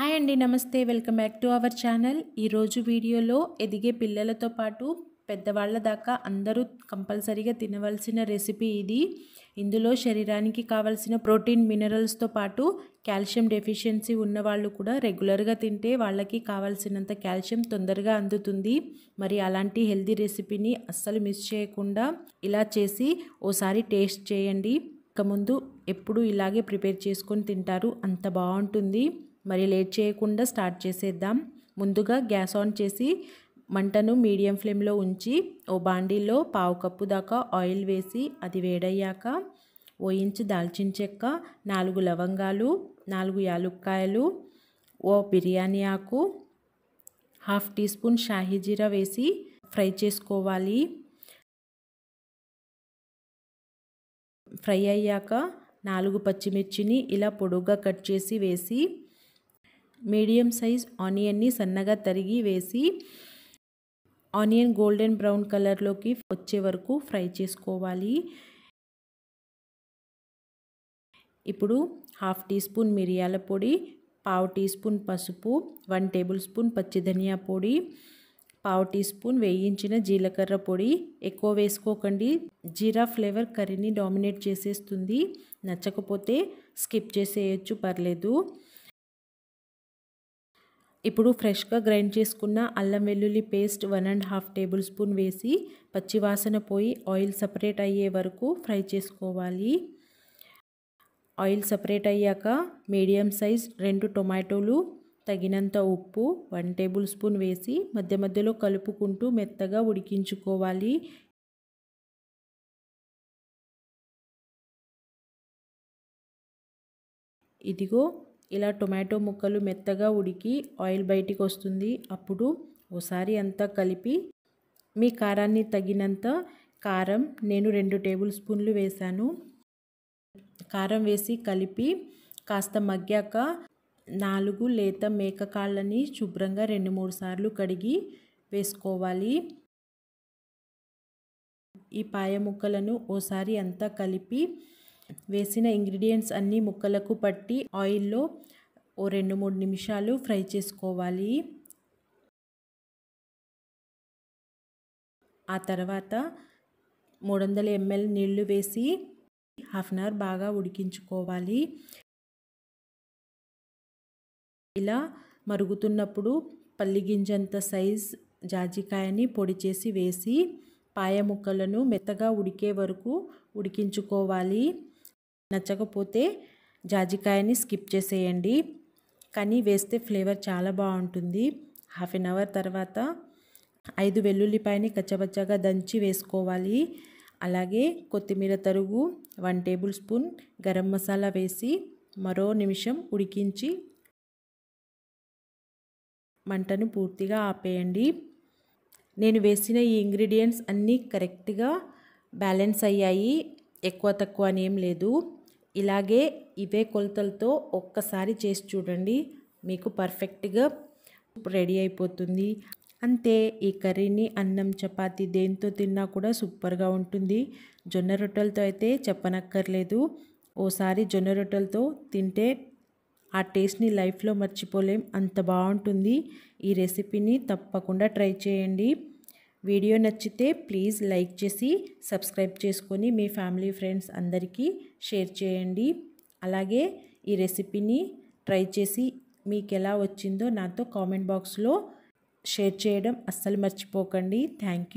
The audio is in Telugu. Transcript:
హాయ్ అండి నమస్తే welcome back to our channel ఈరోజు వీడియోలో ఎదిగే పిల్లలతో పాటు పెద్దవాళ్ళ దాకా అందరూ కంపల్సరీగా తినవలసిన రెసిపీ ఇది ఇందులో శరీరానికి కావలసిన ప్రోటీన్ మినరల్స్తో పాటు కాల్షియం డెఫిషియన్సీ ఉన్నవాళ్ళు కూడా రెగ్యులర్గా తింటే వాళ్ళకి కావాల్సినంత కాల్షియం తొందరగా అందుతుంది మరి అలాంటి హెల్దీ రెసిపీని అస్సలు మిస్ చేయకుండా ఇలా చేసి ఓసారి టేస్ట్ చేయండి ఇక ముందు ఎప్పుడు ఇలాగే ప్రిపేర్ చేసుకొని తింటారు అంత బాగుంటుంది మరి లేట్ చేయకుండా స్టార్ట్ చేసేద్దాం ముందుగా గ్యాస్ ఆన్ చేసి మంటను మీడియం ఫ్లేమ్లో ఉంచి ఓ బాండీలో పావు కప్పు దాకా ఆయిల్ వేసి అది వేడయ్యాక ఓ ఇంచు దాల్చిన చెక్క నాలుగు లవంగాలు నాలుగు యాలుక్కాయలు ఓ బిర్యానీ ఆకు హాఫ్ టీ స్పూన్ షాహీ జీరా వేసి ఫ్రై చేసుకోవాలి ఫ్రై అయ్యాక నాలుగు పచ్చిమిర్చిని ఇలా పొడుగ్గా కట్ చేసి వేసి మీడియం సైజ్ ఆనియన్ని సన్నగా తరిగి వేసి ఆనియన్ గోల్డెన్ బ్రౌన్ కలర్లోకి వచ్చే వరకు ఫ్రై చేసుకోవాలి ఇప్పుడు హాఫ్ టీ స్పూన్ మిరియాల పొడి పావు టీ స్పూన్ పసుపు వన్ టేబుల్ స్పూన్ పచ్చిధనియా పొడి పావు టీ స్పూన్ వేయించిన జీలకర్ర పొడి ఎక్కువ వేసుకోకండి జీరా ఫ్లేవర్ కర్రీని డామినేట్ చేసేస్తుంది నచ్చకపోతే స్కిప్ చేసేయచ్చు పర్లేదు ఇప్పుడు ఫ్రెష్గా గ్రైండ్ చేసుకున్న అల్లం వెల్లుల్లి paste one and half tablespoon వేసి పచ్చివాసన పోయి ఆయిల్ సపరేట్ అయ్యే వరకు ఫ్రై చేసుకోవాలి ఆయిల్ సపరేట్ అయ్యాక మీడియం సైజ్ రెండు టొమాటోలు తగినంత ఉప్పు వన్ టేబుల్ స్పూన్ వేసి మధ్య మధ్యలో కలుపుకుంటూ మెత్తగా ఉడికించుకోవాలి ఇదిగో ఇలా టొమాటో ముక్కలు మెత్తగా ఉడికి ఆయిల్ బయటికి వస్తుంది అప్పుడు ఓసారి అంతా కలిపి మీ కారాన్ని తగినంత కారం నేను రెండు టేబుల్ స్పూన్లు వేశాను కారం వేసి కలిపి కాస్త మగ్గాక నాలుగు లేత మేక కాళ్ళని శుభ్రంగా రెండు మూడు సార్లు కడిగి వేసుకోవాలి ఈ పాయ ముక్కలను ఓసారి అంతా కలిపి వేసిన ఇంగ్రీడియంట్స్ అన్నీ ముక్కలకు పట్టి ఆయిల్లో ఓ రెండు మూడు నిమిషాలు ఫ్రై చేసుకోవాలి ఆ తర్వాత మూడు వందల ఎంఎల్ నీళ్లు వేసి హాఫ్ అన్ అవర్ బాగా ఉడికించుకోవాలి ఇలా మరుగుతున్నప్పుడు పల్లి సైజ్ జాజికాయని పొడి చేసి వేసి పాయ ముక్కలను మెత్తగా ఉడికే వరకు ఉడికించుకోవాలి నచ్చకపోతే జాజికాయని స్కిప్ చేసేయండి కానీ వేస్తే ఫ్లేవర్ చాలా బాగుంటుంది హాఫ్ ఎన్ అవర్ తర్వాత ఐదు వెల్లుల్లిపాయని కచ్చబచ్చగా దంచి వేసుకోవాలి అలాగే కొత్తిమీర తరుగు one tablespoon garam masala వేసి మరో నిమిషం ఉడికించి మంటను పూర్తిగా ఆపేయండి నేను వేసిన ఈ ఇంగ్రీడియంట్స్ అన్నీ కరెక్ట్గా బ్యాలెన్స్ అయ్యాయి ఎక్కువ తక్కువ అని ఏం లేదు ఇలాగే ఇవే కొలతలతో ఒక్కసారి చేసి చూడండి మీకు పర్ఫెక్ట్గా రెడీ అయిపోతుంది అంతే ఈ కర్రీని అన్నం చపాతి దేంతో తిన్నా కూడా సూపర్గా ఉంటుంది జొన్న రొట్టెలతో అయితే చెప్పనక్కర్లేదు ఓసారి జొన్న రొట్టెలతో తింటే ఆ టేస్ట్ని లైఫ్లో మర్చిపోలేం అంత బాగుంటుంది ఈ రెసిపీని తప్పకుండా ట్రై చేయండి వీడియో నచ్చితే ప్లీజ్ లైక్ చేసి సబ్స్క్రైబ్ చేసుకొని మీ ఫ్యామిలీ ఫ్రెండ్స్ అందరికీ షేర్ చేయండి అలాగే ఈ రెసిపీని ట్రై చేసి మీకు ఎలా వచ్చిందో నాతో కామెంట్ బాక్స్లో షేర్ చేయడం అస్సలు మర్చిపోకండి థ్యాంక్